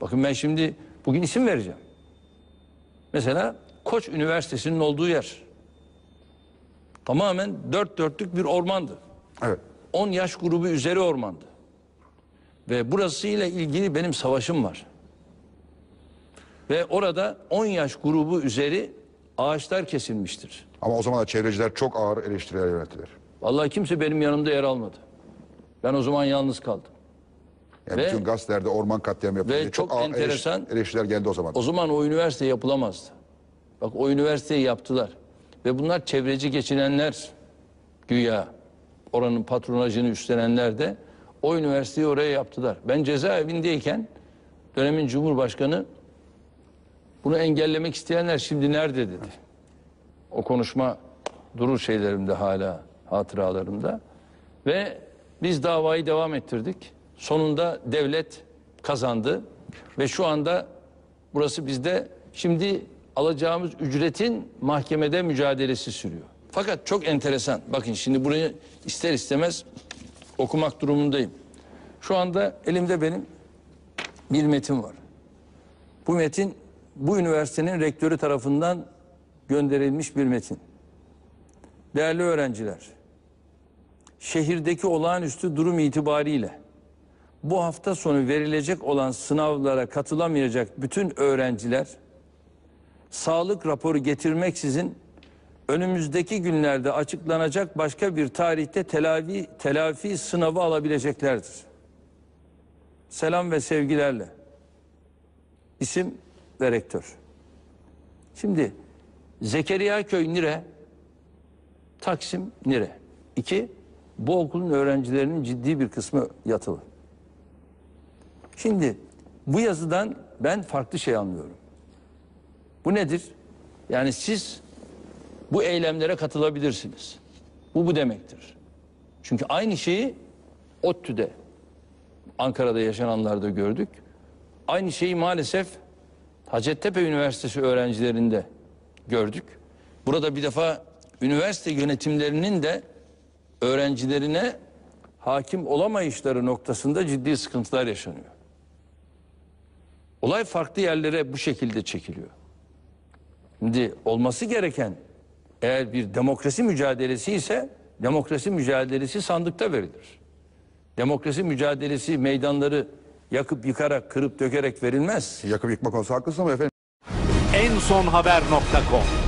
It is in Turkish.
Bakın ben şimdi bugün isim vereceğim. Mesela Koç Üniversitesi'nin olduğu yer. Tamamen dört dörtlük bir ormandı. Evet. On yaş grubu üzeri ormandı. Ve burasıyla ilgili benim savaşım var. Ve orada on yaş grubu üzeri ağaçlar kesilmiştir. Ama o zaman da çevreciler çok ağır eleştiriler yönettiler. Vallahi kimse benim yanımda yer almadı. Ben o zaman yalnız kaldım. Yani ve, bütün gazetelerde orman katliamı yapıldı. Ve çok, çok enteresan. Eleştiriler geldi o zaman. O zaman o üniversite yapılamazdı. Bak o üniversiteyi yaptılar. Ve bunlar çevreci geçinenler güya oranın patronajını üstlenenler de o üniversiteyi oraya yaptılar. Ben cezaevindeyken dönemin Cumhurbaşkanı bunu engellemek isteyenler şimdi nerede dedi. O konuşma durur şeylerimde hala hatıralarımda. Ve biz davayı devam ettirdik. Sonunda devlet kazandı ve şu anda burası bizde şimdi alacağımız ücretin mahkemede mücadelesi sürüyor. Fakat çok enteresan. Bakın şimdi burayı ister istemez okumak durumundayım. Şu anda elimde benim bir metin var. Bu metin bu üniversitenin rektörü tarafından gönderilmiş bir metin. Değerli öğrenciler, şehirdeki olağanüstü durum itibariyle bu hafta sonu verilecek olan sınavlara katılamayacak bütün öğrenciler sağlık raporu getirmeksizin önümüzdeki günlerde açıklanacak başka bir tarihte telafi, telafi sınavı alabileceklerdir. Selam ve sevgilerle. İsim ve rektör. Şimdi Zekeriya Köy Nire, Taksim Nire. İki, bu okulun öğrencilerinin ciddi bir kısmı yatılı. Şimdi bu yazıdan ben farklı şey anlıyorum. Bu nedir? Yani siz bu eylemlere katılabilirsiniz. Bu bu demektir. Çünkü aynı şeyi ODTÜ'de, Ankara'da yaşananlarda gördük. Aynı şeyi maalesef Hacettepe Üniversitesi öğrencilerinde gördük. Burada bir defa üniversite yönetimlerinin de öğrencilerine hakim olamayışları noktasında ciddi sıkıntılar yaşanıyor. Olay farklı yerlere bu şekilde çekiliyor. Şimdi olması gereken eğer bir demokrasi mücadelesi ise demokrasi mücadelesi sandıkta verilir. Demokrasi mücadelesi meydanları yakıp yıkarak, kırıp dökerek verilmez. Yakıp yıkmak olsa haklısın ama efendim. En son haber haber.com